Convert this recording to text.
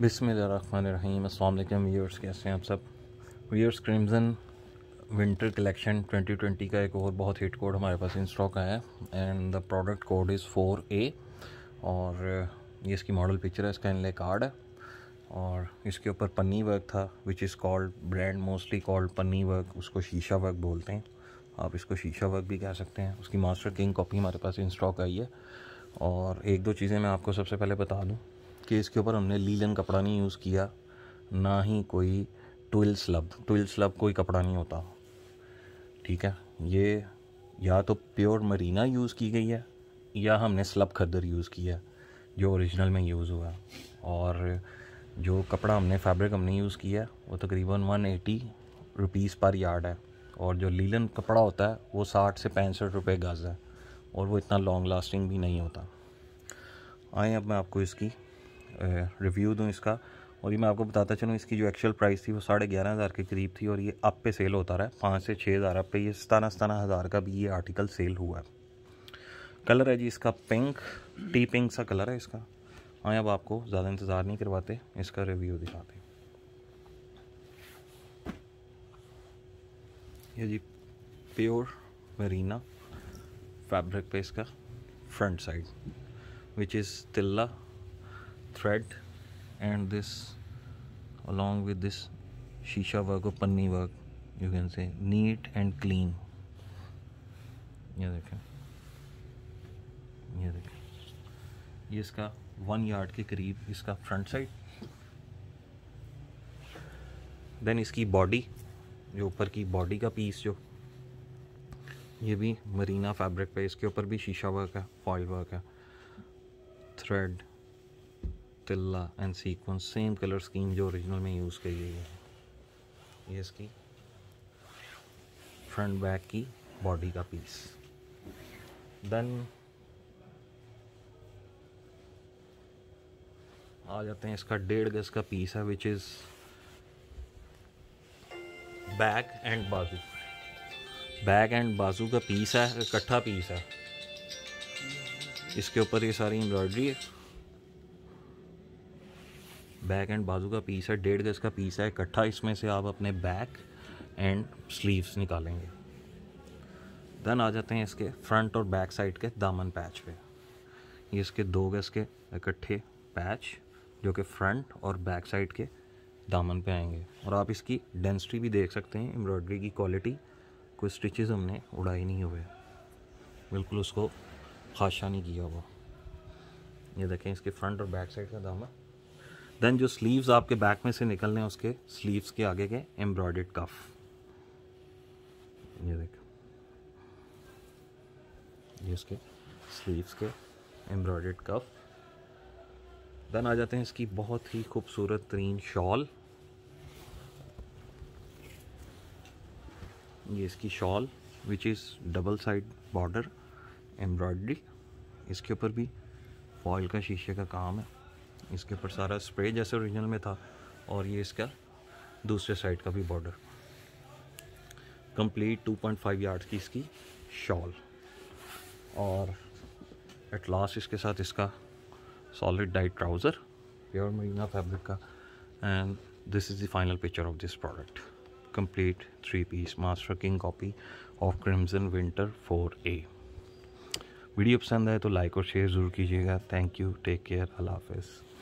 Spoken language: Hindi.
बिसमीम अल्लाम व्यूर्स कैसे हैं आप सब व्यूर्स क्रिमज़न विंटर कलेक्शन 2020 का एक और बहुत हिट कोड हमारे पास इन स्टॉक आया है and the product code is four A और ये इसकी मॉडल पिक्चर है इसका इनले कार्ड है और इसके ऊपर पन्नी वर्क था which is called brand mostly called पन्नी वर्क उसको शीशा वर्क बोलते हैं आप इसको शीशा वर्क भी कह सकते हैं उसकी मास्टर किंग कॉपी हमारे पास इन स्टॉक आई है और एक दो चीज़ें मैं आपको सबसे पहले बता दूँ कि इसके ऊपर हमने लीलन कपड़ा नहीं यूज़ किया ना ही कोई ट्विल स्लब ट्विल स्लब कोई कपड़ा नहीं होता ठीक है ये या तो प्योर मरीना यूज़ की गई है या हमने स्लब खदर यूज़ किया है जो ओरिजिनल में यूज़ हुआ और जो कपड़ा हमने फैब्रिक हमने यूज़ किया है वो तकरीबन one eighty rupees per yard है और जो लीलन कपड़ा होता है वो साठ से पैंसठ रुपये गज़ है और वो इतना लॉन्ग लास्टिंग भी नहीं होता आए अब मैं आपको इसकी रिव्यू दूँ इसका और ये मैं आपको बताता चलूँ इसकी जो एक्चुअल प्राइस थी वो साढ़े ग्यारह हज़ार के करीब थी और ये अप पे सेल होता रहा है पाँच से छः हज़ार अप पे ये सतारह सतारह हज़ार का भी ये आर्टिकल सेल हुआ है कलर है जी इसका पिंक टी पिंक सा कलर है इसका हाँ अब आपको ज़्यादा इंतज़ार नहीं करवाते इसका रिव्यू दिखाते ये जी प्योर मरीना फैब्रिक पे इसका फ्रंट साइड विच इज़ तिल्ला thread and this along with this shisha work or panni work you can say neat and clean ये देखें ये देखें ये इसका वन यार्ड के करीब इसका फ्रंट साइड देन इसकी बॉडी जो ऊपर की बॉडी का पीस जो ये भी मरीना फैब्रिक पे इसके ऊपर भी शीशा वर्क है फॉइल वर्क है थ्रेड तिल्ला and sequins same colour scheme जो ओरिजिनल में यूज़ की गई है ये इसकी फ्रंट बैक की बॉडी का पीस देन आ जाते हैं इसका डेढ़ गज का पीस है विच इज़ बैक एंड बाजू बैक एंड बाजू का पीस है इकट्ठा पीस है इसके ऊपर ये सारी एम्ब्रॉयडरी है बैक एंड बाजू का पीस है डेढ़ गज का पीस है इकट्ठा इसमें से आप अपने बैक एंड स्लीव्स निकालेंगे देन आ जाते हैं इसके फ्रंट और बैक साइड के दामन पैच पे ये इसके दो गज के इकट्ठे पैच जो कि फ्रंट और बैक साइड के दामन पे आएंगे और आप इसकी डेंसिटी भी देख सकते हैं एम्ब्रॉयडरी की क्वालिटी कोई स्टिचेस हमने उड़ाई नहीं हुए बिल्कुल उसको खाशा नहीं किया हुआ ये देखें इसके फ्रंट और बैक साइड का दामन देन जो स्लीव्स आपके बैक में से निकलने हैं उसके स्लीव्स के आगे के एम्ब्रॉयडेड कफ ये देख ये उसके स्लीव्स के एम्ब्रॉयडेड कफ देन आ जाते हैं इसकी बहुत ही खूबसूरत तरीन शॉल ये इसकी shawl which is double side border embroidery इसके ऊपर भी फॉइल का शीशे का काम है इसके ऊपर सारा स्प्रे जैसे ओरिजिनल में था और ये इसका दूसरे साइड का भी बॉर्डर कंप्लीट 2.5 यार्ड्स की इसकी शॉल और एट लास्ट इसके साथ इसका solid dyed trouser pure marina fabric का and this is the final picture of this product three piece master king copy of Crimson winter four 4A. Video पसंद आए तो लाइक और शेयर ज़रूर कीजिएगा थैंक यू टेक केयर अल्लाह हाफिज़